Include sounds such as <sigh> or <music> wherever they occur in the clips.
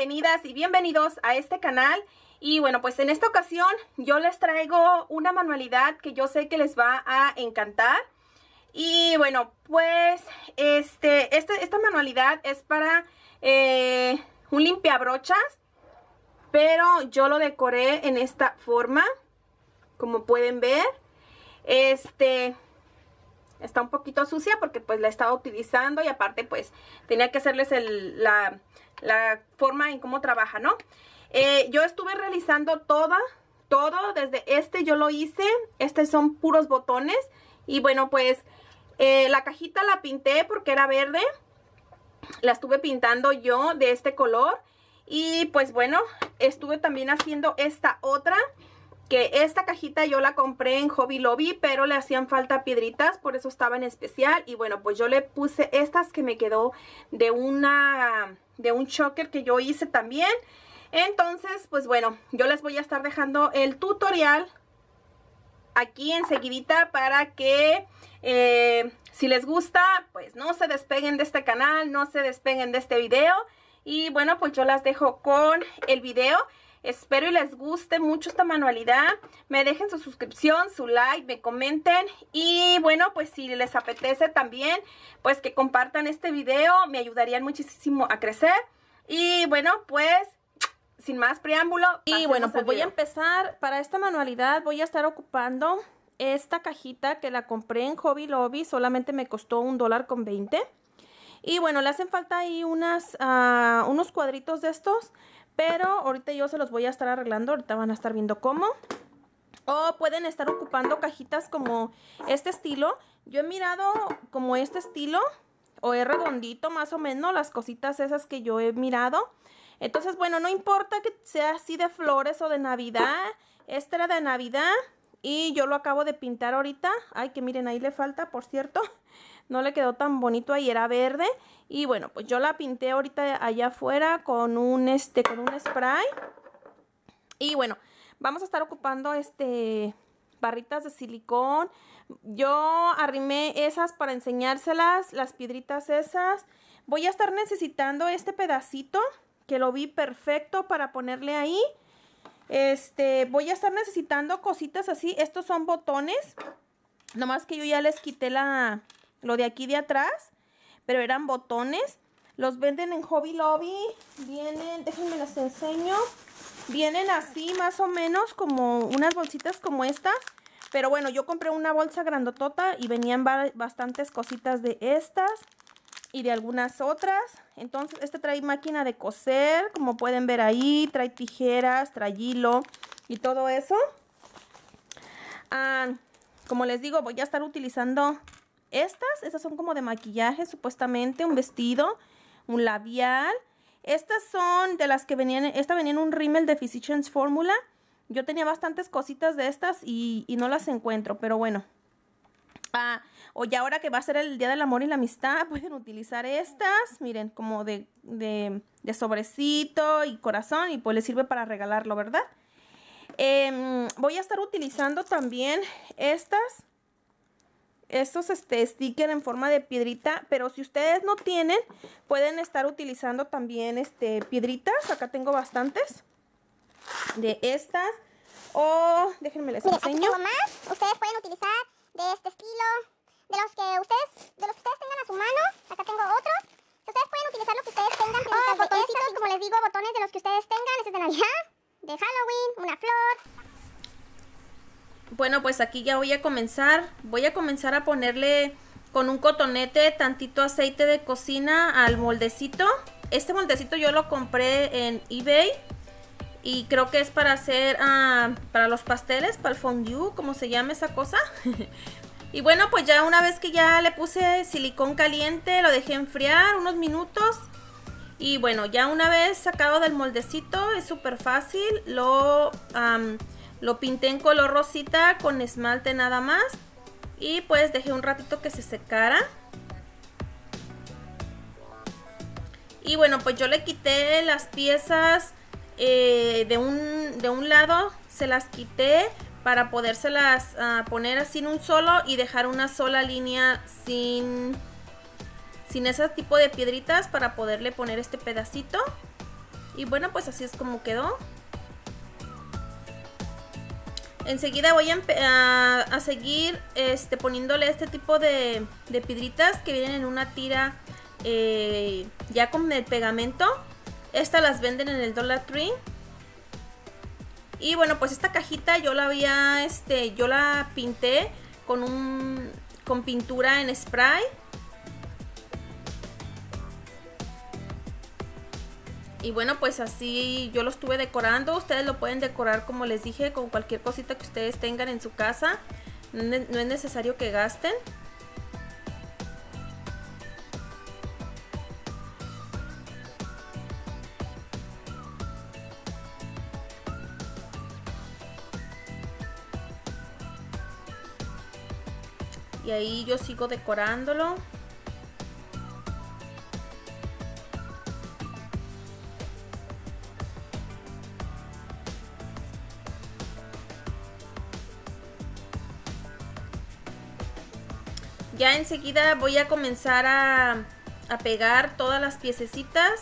bienvenidas y bienvenidos a este canal. Y bueno, pues en esta ocasión yo les traigo una manualidad que yo sé que les va a encantar. Y bueno, pues este, este esta manualidad es para eh, un limpiabrochas, pero yo lo decoré en esta forma, como pueden ver. Este, está un poquito sucia porque pues la estaba utilizando y aparte pues tenía que hacerles la, forma en cómo trabaja, ¿no? Eh, yo estuve realizando toda, todo, desde este yo lo hice, estos son puros botones y bueno pues eh, la cajita la pinté porque era verde, la estuve pintando yo de este color y pues bueno, estuve también haciendo esta otra que esta cajita yo la compré en Hobby Lobby, pero le hacían falta piedritas, por eso estaba en especial. Y bueno, pues yo le puse estas que me quedó de una de un choker que yo hice también. Entonces, pues bueno, yo les voy a estar dejando el tutorial aquí enseguidita para que eh, si les gusta, pues no se despeguen de este canal, no se despeguen de este video. Y bueno, pues yo las dejo con el video. Espero y les guste mucho esta manualidad. Me dejen su suscripción, su like, me comenten. Y bueno, pues si les apetece también, pues que compartan este video. Me ayudarían muchísimo a crecer. Y bueno, pues sin más preámbulo. Y bueno, pues voy a empezar. Para esta manualidad voy a estar ocupando esta cajita que la compré en Hobby Lobby. Solamente me costó un dólar con 20. Y bueno, le hacen falta ahí unas, ah, unos cuadritos de estos, pero ahorita yo se los voy a estar arreglando, ahorita van a estar viendo cómo. O pueden estar ocupando cajitas como este estilo. Yo he mirado como este estilo, o es redondito más o menos, las cositas esas que yo he mirado. Entonces, bueno, no importa que sea así de flores o de Navidad, este era de Navidad, y yo lo acabo de pintar ahorita. Ay, que miren, ahí le falta, por cierto. <laughs> No le quedó tan bonito, ahí era verde. Y bueno, pues yo la pinté ahorita allá afuera con un, este, con un spray. Y bueno, vamos a estar ocupando este barritas de silicón. Yo arrimé esas para enseñárselas, las piedritas esas. Voy a estar necesitando este pedacito que lo vi perfecto para ponerle ahí. Este, voy a estar necesitando cositas así. Estos son botones. Nomás que yo ya les quité la, lo de aquí de atrás. Pero eran botones. Los venden en Hobby Lobby. Vienen, déjenme las enseño. Vienen así más o menos como unas bolsitas como estas. Pero bueno, yo compré una bolsa grandotota y venían bastantes cositas de estas y de algunas otras. Entonces, este trae máquina de coser, como pueden ver ahí, trae tijeras, trae hilo y todo eso. Ah, como les digo, voy a estar utilizando estas. Estas son como de maquillaje, supuestamente, un vestido, un labial. Estas son de las que venían, esta venía en un rímel de Physicians Formula. Yo tenía bastantes cositas de estas y, no las encuentro, pero bueno. Ah, o ya ahora que va a ser el Día del Amor y la Amistad, pueden utilizar estas, miren, como de, sobrecito y corazón y pues les sirve para regalarlo, ¿verdad? Em, voy a estar utilizando también estas, estos este, stickers en forma de piedrita, pero si ustedes no tienen, pueden estar utilizando también este, piedritas, acá tengo bastantes de estas. O déjenme les enseño. más. Ustedes pueden utilizar de este estilo de los que ustedes, de los que ustedes tengan a su mano. Acá tengo otros. Ustedes pueden utilizar lo que ustedes tengan. Ah, como les digo, botones de los que ustedes tengan. Ese es de Navidad, de Halloween, una flor. Bueno, pues aquí ya voy a comenzar. Voy a comenzar a ponerle con un cotonete tantito aceite de cocina al moldecito. Este moldecito yo lo compré en eBay y creo que es para hacer ah, para los pasteles, para el fondue, como se llama esa cosa. <laughs> Y bueno, pues ya una vez que ya le puse silicón caliente, lo dejé enfriar unos minutos. Y bueno, ya una vez sacado del moldecito, es súper fácil. Lo, lo pinté en color rosita con esmalte nada más. Y pues dejé un ratito que se secara. Y bueno, pues yo le quité las piezas eh, de, de un lado, se las quité para podérselas ah, poner así en un solo y dejar una sola línea sin, sin ese tipo de piedritas para poderle poner este pedacito. Y bueno, pues así es como quedó. Enseguida voy a, seguir este, poniéndole este tipo de, de piedritas que vienen en una tira eh, ya con el pegamento. Estas las venden en el Dollar Tree. Y bueno, pues esta cajita yo la había, este, yo la pinté con un, con pintura en spray. Y bueno, pues así yo lo estuve decorando. Ustedes lo pueden decorar, como les dije, con cualquier cosita que ustedes tengan en su casa. No es necesario que gasten. y ahí yo sigo decorándolo ya enseguida voy a comenzar a, a pegar todas las piececitas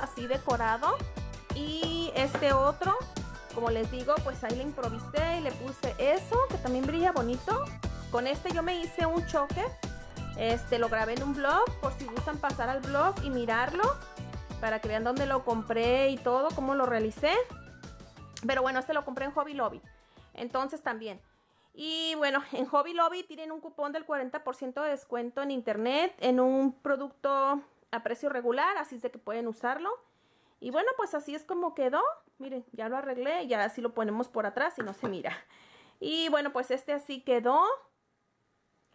así decorado. Y este otro, como les digo, pues ahí le improvisé y le puse eso, que también brilla bonito. Con este yo me hice un choque. Este lo grabé en un blog, por si gustan pasar al blog y mirarlo. Para que vean dónde lo compré y todo, cómo lo realicé. Pero bueno, este lo compré en Hobby Lobby. Entonces también. Y bueno, <laughs> en Hobby Lobby tienen un cupón del 40% de descuento en internet en un producto a precio regular, así es de que pueden usarlo. Y bueno, pues así es como quedó. Miren, ya lo arreglé, ya así lo ponemos por atrás y no se mira. Y bueno, pues este así quedó.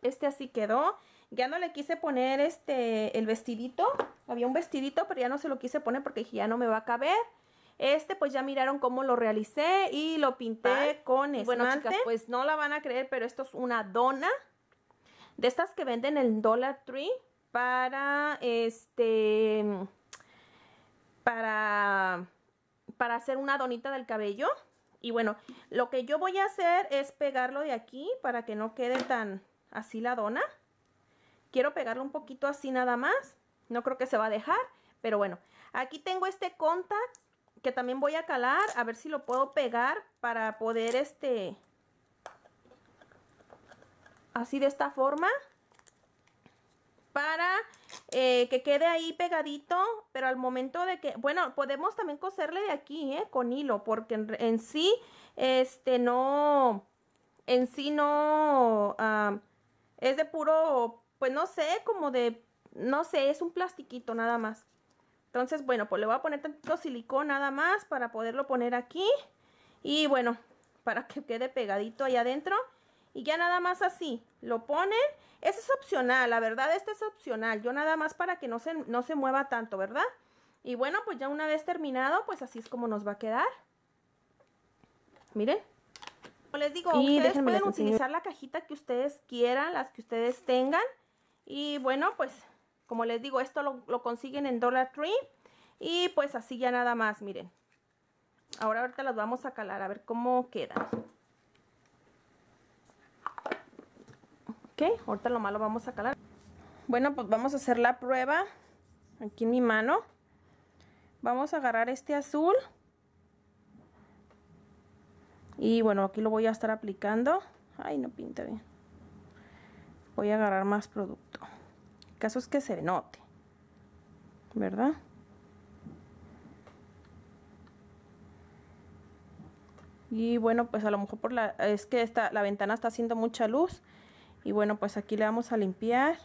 Este así quedó. Ya no le quise poner este, el vestidito. Había un vestidito, pero ya no se lo quise poner porque ya no me va a caber. Este pues ya miraron cómo lo realicé y lo pinté con esmalte. Bueno chicas, pues no la van a creer, pero esto es una dona. De estas que venden en Dollar Tree para este para para hacer una donita del cabello y bueno lo que yo voy a hacer es pegarlo de aquí para que no quede tan así la dona quiero pegarlo un poquito así nada más no creo que se va a dejar pero bueno aquí tengo este contact que también voy a calar a ver si lo puedo pegar para poder este así de esta forma para eh, que quede ahí pegadito, pero al momento de que, bueno, podemos también coserle de aquí, ¿eh? Con hilo, porque en, sí, este, no, en sí no, es de puro, pues no sé, como de, no sé, es un plastiquito nada más. Entonces, bueno, pues le voy a poner tantito silicón nada más para poderlo poner aquí. Y bueno, para que quede pegadito ahí adentro y ya nada más así, lo ponen, eso es opcional, la verdad, este es opcional, yo nada más para que no se, no se mueva tanto, ¿verdad? Y bueno, pues ya una vez terminado, pues así es como nos va a quedar. Miren. Como les digo, ustedes pueden utilizar la cajita que ustedes quieran, las que ustedes tengan. Y bueno, pues como les digo, esto lo, lo consiguen en Dollar Tree. Y pues así ya nada más, miren. Ahora ahorita las vamos a calar a ver cómo quedan. Ok, ahorita lo malo vamos a calar. Bueno, pues vamos a hacer la prueba. Aquí en mi mano. Vamos a agarrar este azul. Y bueno, aquí lo voy a estar aplicando. Ay, no pinta bien. Voy a agarrar más producto. casos caso es que se note. ¿Verdad? Y bueno, pues a lo mejor por la, es que esta, la ventana está haciendo mucha luz. Y bueno, pues aquí le vamos a limpiar.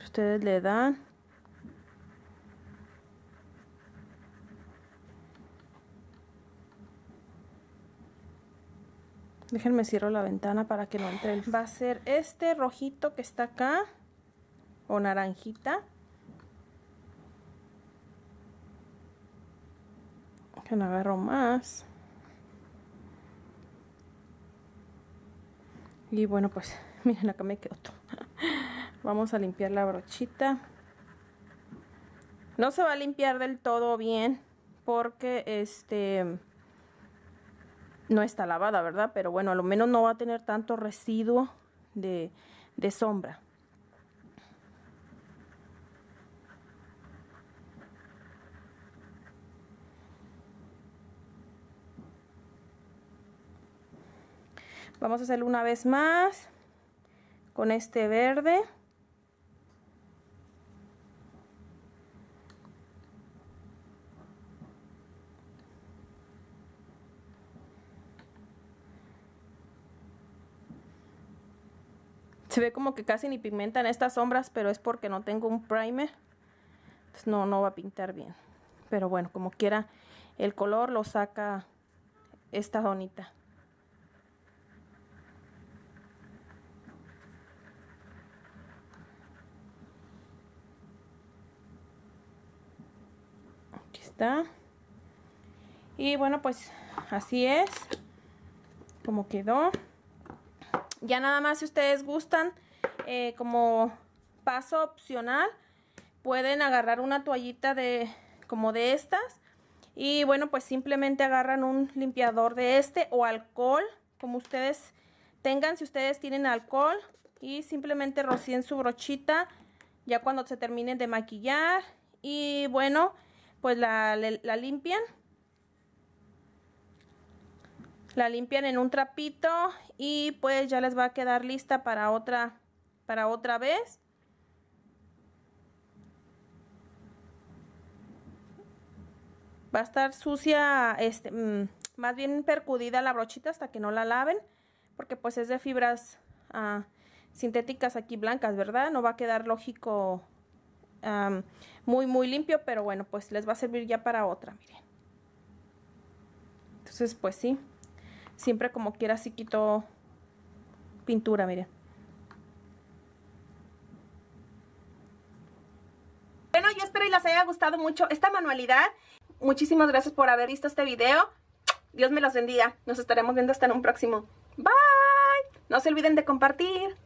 Ustedes le dan. Déjenme cierro la ventana para que no entre. Va a ser este rojito que está acá. O naranjita. que no agarro más. Y bueno, pues <laughs> miren, acá me quedó todo. <laughs> Vamos a limpiar la brochita. No se va a limpiar del todo bien porque este no está lavada, ¿verdad? Pero bueno, a lo menos no va a tener tanto residuo de sombra. Vamos a hacerlo una vez más con este verde. Se ve como que casi ni pigmentan estas sombras, pero es porque no tengo un primer. Entonces no, no va a pintar bien. Pero bueno, como quiera, el color lo saca esta donita. Y bueno, pues así es como quedó. Ya nada más si ustedes gustan, eh, como paso opcional, pueden agarrar una toallita de como de estas. Y bueno, pues simplemente agarran un limpiador de este o alcohol, como ustedes tengan, si ustedes tienen alcohol. Y simplemente rocíen su brochita ya cuando se terminen de maquillar. Y bueno, pues la, limpian. La limpian en un trapito y pues ya les va a quedar lista para otra, para otra vez. va a estar sucia, este, mm, más bien percudida la brochita hasta que no la laven, porque pues es de fibras ah, sintéticas aquí blancas, ¿verdad? No va a quedar lógico muy, muy limpio, pero bueno, pues les va a servir ya para otra, miren. Entonces, pues sí, siempre como quiera si quito pintura, miren. Bueno, yo espero y les haya gustado mucho esta manualidad. Muchísimas gracias por haber visto este video. Dios me los bendiga. Nos estaremos viendo hasta en un próximo. Bye. No se olviden de compartir.